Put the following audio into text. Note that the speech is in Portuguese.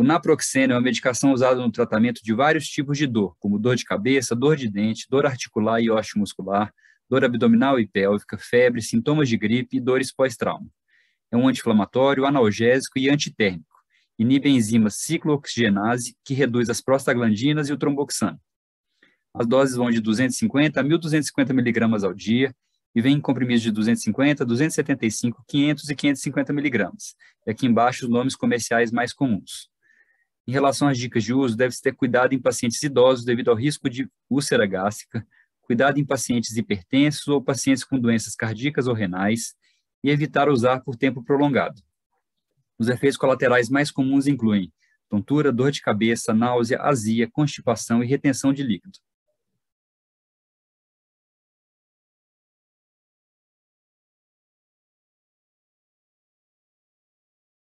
O naproxeno é uma medicação usada no tratamento de vários tipos de dor, como dor de cabeça, dor de dente, dor articular e osteomuscular, dor abdominal e pélvica, febre, sintomas de gripe e dores pós-trauma. É um anti-inflamatório, analgésico e antitérmico. Inibe a enzima ciclooxigenase, que reduz as prostaglandinas e o tromboxano. As doses vão de 250 a 1.250 miligramas ao dia e vem em comprimidos de 250, 275, 500 e 550 miligramas. E aqui embaixo os nomes comerciais mais comuns. Em relação às dicas de uso, deve-se ter cuidado em pacientes idosos devido ao risco de úlcera gástrica, cuidado em pacientes hipertensos ou pacientes com doenças cardíacas ou renais e evitar usar por tempo prolongado. Os efeitos colaterais mais comuns incluem tontura, dor de cabeça, náusea, azia, constipação e retenção de líquido.